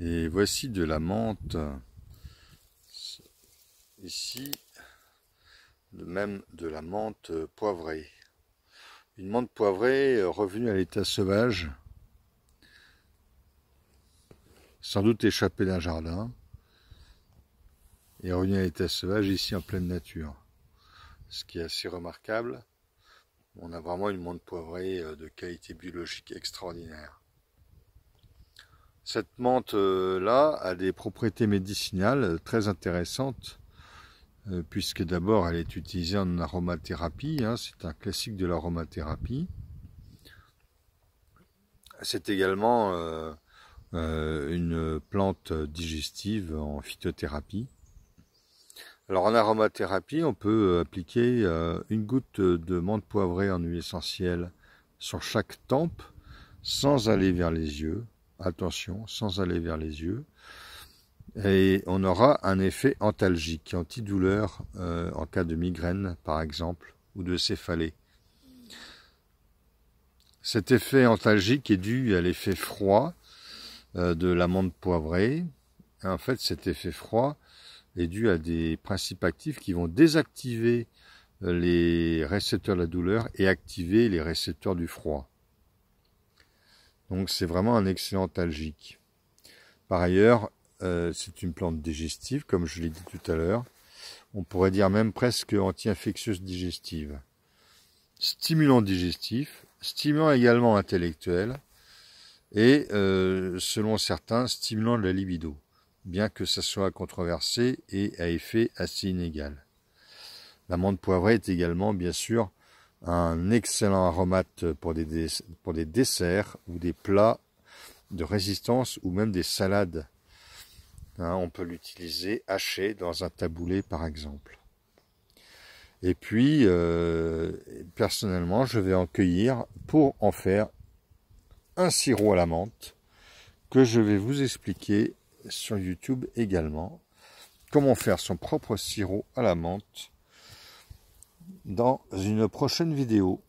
Et voici de la menthe. Ici, de même de la menthe poivrée. Une menthe poivrée euh, revenue à l'état sauvage, sans doute échappée d'un jardin, et revenue à l'état sauvage ici en pleine nature. Ce qui est assez remarquable, on a vraiment une menthe poivrée euh, de qualité biologique extraordinaire. Cette menthe-là a des propriétés médicinales très intéressantes, euh, puisque d'abord elle est utilisée en aromathérapie, hein, c'est un classique de l'aromathérapie. C'est également euh, euh, une plante digestive en phytothérapie. Alors en aromathérapie, on peut appliquer une goutte de menthe poivrée en huile essentielle sur chaque tempe sans aller vers les yeux attention, sans aller vers les yeux. Et on aura un effet antalgique, antidouleur euh, en cas de migraine par exemple, ou de céphalée. Cet effet antalgique est dû à l'effet froid euh, de l'amande poivrée. en fait, cet effet froid est dû à des principes actifs qui vont désactiver euh, les récepteurs de la douleur et activer les récepteurs du froid. Donc c'est vraiment un excellent algique. Par ailleurs, euh, c'est une plante digestive, comme je l'ai dit tout à l'heure. On pourrait dire même presque anti-infectieuse digestive. Stimulant digestif, stimulant également intellectuel, et euh, selon certains, stimulant la libido, bien que ça soit controversé et à effet assez inégal. L'amande poivrée est également, bien sûr, un excellent aromate pour des, pour des desserts ou des plats de résistance ou même des salades. Hein, on peut l'utiliser haché dans un taboulé par exemple. Et puis, euh, personnellement, je vais en cueillir pour en faire un sirop à la menthe que je vais vous expliquer sur YouTube également. Comment faire son propre sirop à la menthe dans une prochaine vidéo.